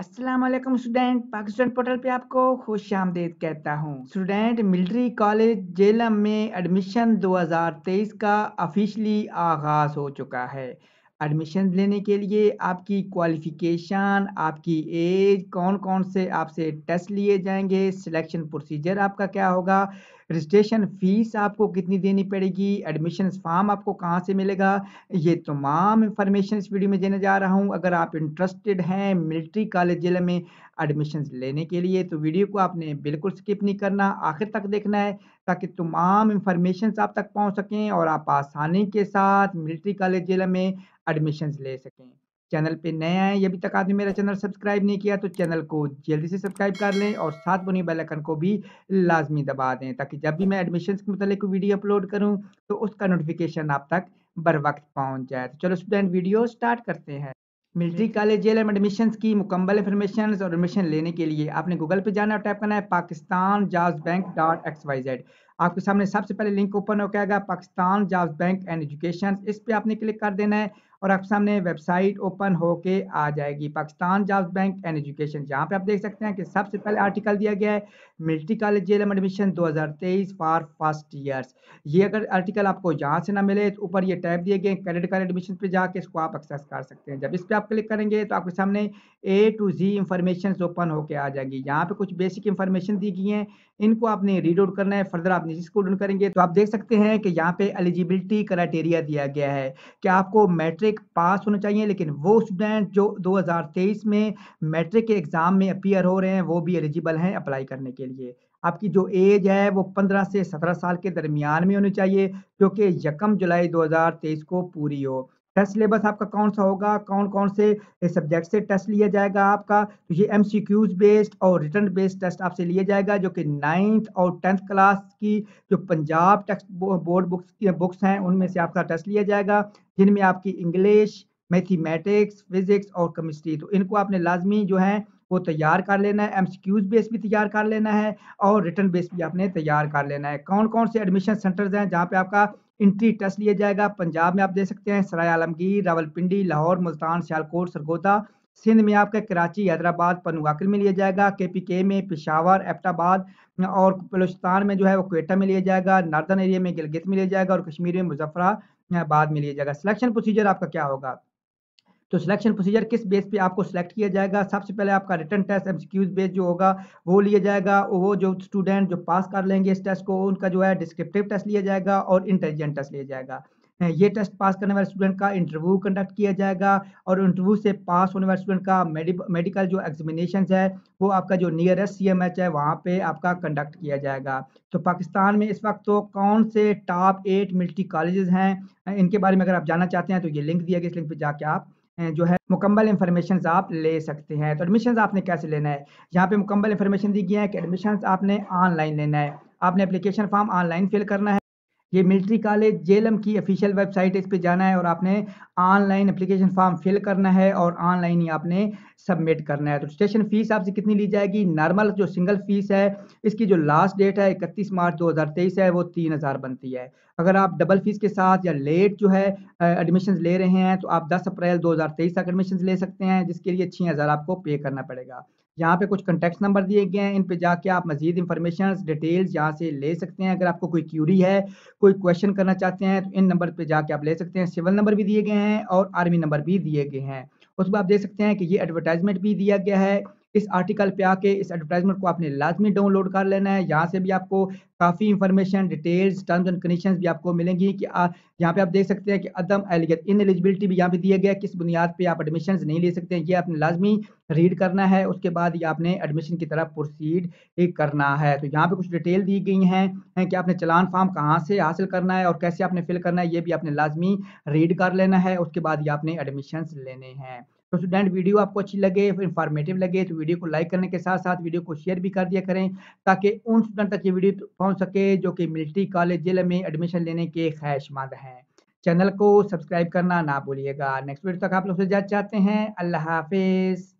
Aslam student Pakistan portal पे आपको खुश आमदेद कहता हूँ स्टूडेंट मिलिट्री कॉलेज जेलम में एडमिशन 2023 का ऑफिशली आगाज़ हो चुका है एडमिशन लेने के लिए आपकी क्वालिफिकेशन आपकी एज कौन कौन से आपसे टेस्ट लिए जाएंगे सिलेक्शन प्रोसीजर आपका क्या होगा रजिस्ट्रेशन फीस आपको कितनी देनी पड़ेगी एडमिशन फॉर्म आपको कहाँ से मिलेगा ये तमाम इन्फॉर्मेशन इस वीडियो में देने जा रहा हूँ अगर आप इंटरेस्टेड हैं मिलिट्री कॉलेज ज़िले में एडमिशन लेने के लिए तो वीडियो को आपने बिल्कुल स्किप नहीं करना आखिर तक देखना है ताकि तमाम इन्फॉर्मेशन आप तक पहुँच सकें और आप आसानी के साथ मिलिट्री कॉलेज ज़िले में एडमिशन ले सकें चैनल पे नए आए अभी तक आपने मेरा चैनल सब्सक्राइब नहीं किया तो चैनल को जल्दी से सब्सक्राइब कर लें और साथ बनी बेल आइकन को भी लाजमी दबा दें ताकि जब भी मैं एडमिशन के मतलब कोई वीडियो अपलोड करूं तो उसका नोटिफिकेशन आप तक बर वक्त पहुँच जाए तो चलो स्टूडेंट वीडियो स्टार्ट करते हैं military college Jhelum admission की मुकम्मल इन्फॉर्मेशन और एडमिशन लेने के लिए आपने गूगल पे जाना और टाइप करना है पाकिस्तान जाज bank dot X Y Z आपके सामने सबसे पहले लिंक ओपन हो गया पाकिस्तान जाज बैंक एंड एजुकेशन इस पर आपने क्लिक कर देना है और आपके सामने वेबसाइट ओपन होके आ जाएगी Pakistan jobs bank and education जहाँ पे आप देख सकते हैं कि सबसे पहले आर्टिकल दिया गया है military college Jhelum admission 2023 for first years ये अगर आर्टिकल आपको यहाँ से ना मिले तो ऊपर ये टैब दिए गए क्रेडिट कार्ड एडमिशन पर जाके इसको आप एक्सेस कर सकते हैं जब इस पर आप क्लिक करेंगे तो आपके सामने A to Z information open होकर आ जाएगी यहाँ पे कुछ बेसिक इंफॉर्मेशन दी गई हैं इनको आपने रीड आउट करना है फर्दर आप निजी स्कूल करेंगे तो आप देख सकते हैं कि यहाँ पे एलिजिबिलिटी क्राइटेरिया दिया गया है कि आपको मेट्रिक मैट्रिक पास होना चाहिए लेकिन वो स्टूडेंट जो 2023 में मैट्रिक के एग्ज़ाम में अपीयर हो रहे हैं वो भी एलिजिबल हैं अप्लाई करने के लिए आपकी जो एज है वो 15 से 17 साल के दरमियान में होनी चाहिए जो कि यकम जुलाई 2023 को पूरी हो टेस्ट सिलेबस आपका कौन सा होगा कौन कौन से सब्जेक्ट से टेस्ट लिया जाएगा आपका तो ये एम बेस्ड और रिटर्न बेस्ड टेस्ट आपसे लिया जाएगा जो कि नाइन्थ और टेंथ क्लास की जो Punjab text board books books हैं उनमें से आपका टेस्ट लिया जाएगा जिनमें आपकी इंग्लिश मैथीमेटिक्स फिजिक्स और केमिस्ट्री तो इनको आपने लाजमी जो है वो तैयार कर लेना है क्यूज बेस भी तैयार कर लेना है और रिटर्न बेस भी आपने तैयार कर लेना है कौन कौन से एडमिशन सेंटर्स हैं जहाँ पे आपका इंट्री टेस्ट लिया जाएगा पंजाब में आप देख सकते हैं सराय आलमगीर रावलपिंडी लाहौर मुल्तान सियालकोट सरगोदा सिंध में आपका कराची हैदराबाद पनवाकिल में लिया जाएगा के पी के में पिशावर एबटाबाद और बलोचिस्तान में जो है वो क्वेटा में लिया जाएगा नार्दर्न एरिया में गिलगित में लिया जाएगा और कश्मीर में मुजफ्फराबाद में लिया जाएगा सिलेक्शन प्रोसीजर आपका क्या होगा तो सिलेक्शन प्रोसीजर किस बेस पे आपको सिलेक्ट किया जाएगा सबसे पहले आपका रिटर्न टेस्ट एमसीक्यूज बेस जो होगा वो लिया जाएगा वो जो स्टूडेंट जो पास कर लेंगे इस टेस्ट को उनका जो है डिस्क्रिप्टिव टेस्ट लिया जाएगा और इंटेलिजेंट टेस्ट लिया जाएगा ये टेस्ट पास करने वाले स्टूडेंट का इंटरव्यू कंडक्ट किया जाएगा और इंटरव्यू से पास होने वाले स्टूडेंट का मेडिकल जो एग्जामिनेशन है वो आपका जो नियरेस्ट सी एम एच है वहाँ पे आपका कंडक्ट किया जाएगा तो पाकिस्तान में इस वक्त तो कौन से टॉप एट मिल्टी कॉलेजेस हैं इनके बारे में अगर आप जानना चाहते हैं तो ये लिंक दिया गया इस लिंक पर जाके आप जो है मुकम्मल इन्फॉर्मेशन आप ले सकते हैं तो एडमिशन आपने कैसे लेना है यहाँ पे मुकम्मल इन्फॉर्मेशन दी गई है कि एडमिशन आपने ऑनलाइन लेना है आपने एप्लीकेशन फॉर्म ऑनलाइन फिल करना है ये मिलिट्री कॉलेज जेलम की ऑफिशियल वेबसाइट है इस पर जाना है और आपने ऑनलाइन एप्लीकेशन फॉर्म फिल करना है और ऑनलाइन ही आपने सबमिट करना है तो स्टेशन फीस आपसे कितनी ली जाएगी नॉर्मल जो सिंगल फीस है इसकी जो लास्ट डेट है 31 मार्च 2023 है वो तीन हज़ार बनती है अगर आप डबल फीस के साथ या लेट जो है एडमिशन ले रहे हैं तो आप दस अप्रैल दो तक एडमिशन ले सकते हैं जिसके लिए छः आपको पे करना पड़ेगा यहाँ पे कुछ कॉन्टैक्ट नंबर दिए गए हैं इन पे जाके आप मजीद इंफॉर्मेशन डिटेल्स यहाँ से ले सकते हैं अगर आपको कोई क्यूरी है कोई क्वेश्चन करना चाहते हैं तो इन नंबर पे जाके आप ले सकते हैं सिविल नंबर भी दिए गए हैं और आर्मी नंबर भी दिए गए हैं उसमें आप देख सकते हैं कि ये एडवर्टाइजमेंट भी दिया गया है इस आर्टिकल पे आके इस एडवर्टाइजमेंट को आपने लाजमी डाउनलोड कर लेना है यहाँ से भी आपको काफ़ी information details terms and condition भी आपको मिलेंगी कि यहाँ पे आप देख सकते हैं कि अदम एलिगत इन एलिजिबिलिटी भी यहाँ पे दिया गया किस बुनियाद पे आप एडमिशन नहीं ले सकते हैं ये आपने लाजमी रीड करना है उसके बाद ये आपने एडमिशन की तरफ प्रोसीड करना है तो यहाँ पे कुछ डिटेल दी गई हैं कि आपने चलान फॉर्म कहाँ से हासिल करना है और कैसे आपने फिल करना है ये भी आपने लाजमी रीड कर लेना है उसके बाद ये आपने एडमिशन लेने हैं तो स्टूडेंट वीडियो आपको अच्छी लगे इन्फॉर्मेटिव लगे तो वीडियो को लाइक करने के साथ साथ वीडियो को शेयर भी कर दिया करें ताकि उन स्टूडेंट तक ये वीडियो पहुंच सके जो कि मिलिट्री कॉलेज जिले में एडमिशन लेने के ख्वाहिशमंद हैं चैनल को सब्सक्राइब करना ना भूलिएगा नेक्स्ट वीडियो तक आप लोग से जाना चाहते हैं अल्लाह हाफिज़